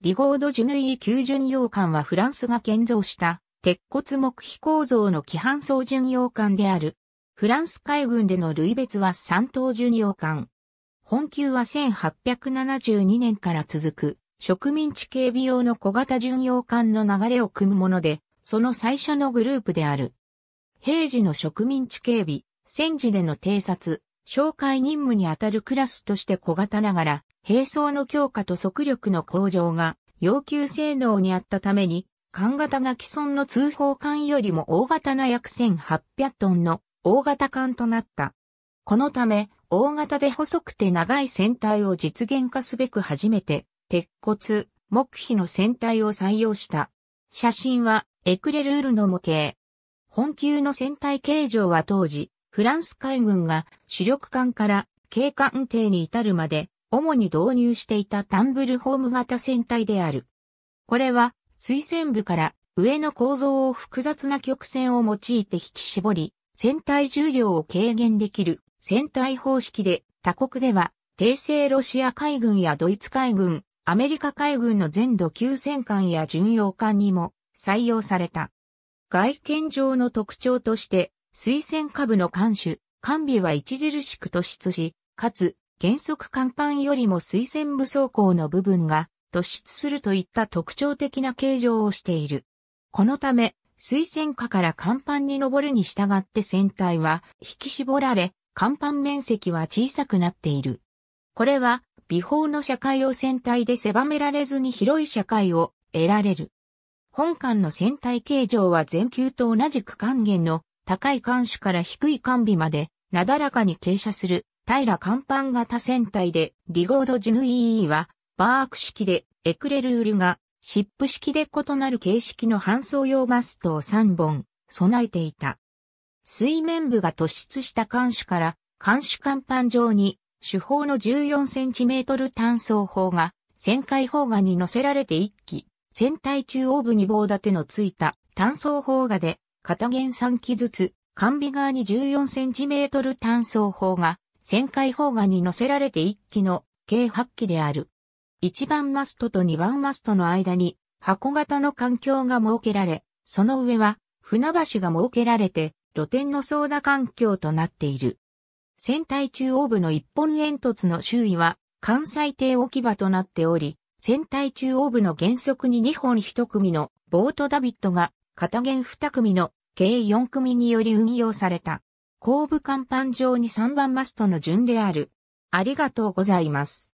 リゴード・ジュヌイー級巡洋艦はフランスが建造した鉄骨木皮構造の規範層巡洋艦である。フランス海軍での類別は三等巡洋艦。本級は1872年から続く植民地警備用の小型巡洋艦の流れを組むもので、その最初のグループである。平時の植民地警備、戦時での偵察、紹介任務にあたるクラスとして小型ながら、兵装の強化と速力の向上が要求性能にあったために、艦型が既存の通報艦よりも大型な約1800トンの大型艦となった。このため、大型で細くて長い船体を実現化すべく初めて、鉄骨、木皮の船体を採用した。写真は、エクレルールの模型。本級の船体形状は当時、フランス海軍が主力艦から警官艇に至るまで主に導入していたタンブルホーム型船体である。これは、水船部から上の構造を複雑な曲線を用いて引き絞り、船体重量を軽減できる船体方式で、他国では、帝政ロシア海軍やドイツ海軍、アメリカ海軍の全土級戦艦や巡洋艦にも採用された。外見上の特徴として、水船下部の艦首、艦尾は著しく突出し、かつ原則甲板よりも水線部装甲の部分が突出するといった特徴的な形状をしている。このため、水線下から甲板に登るに従って船体は引き絞られ、甲板面積は小さくなっている。これは、微法の社会を船体で狭められずに広い社会を得られる。本艦の船体形状は全球と同じく還元の高い艦首から低い艦尾までなだらかに傾斜する平甲板型船体で、リゴード・ジュヌイーは、バーク式で、エクレルールが、シップ式で異なる形式の搬送用マストを3本、備えていた。水面部が突出した艦首から、艦首甲板上に、主砲の 14cm 単装砲が、旋回砲画に乗せられて1機、船体中央部に棒立てのついた単装砲画で、片弦3機ずつ、艦尾側に 14cm 単装砲が旋回砲画に乗せられて1機の計8機である。1番マストと2番マストの間に箱型の環境が設けられ、その上は船橋が設けられて露天の操舵環境となっている。船体中央部の一本煙突の周囲は関西艇置き場となっており、船体中央部の原則に2本1組のボートダビットが片弦2組の計4組により運用された。後部甲板上に3番マストの順である。ありがとうございます。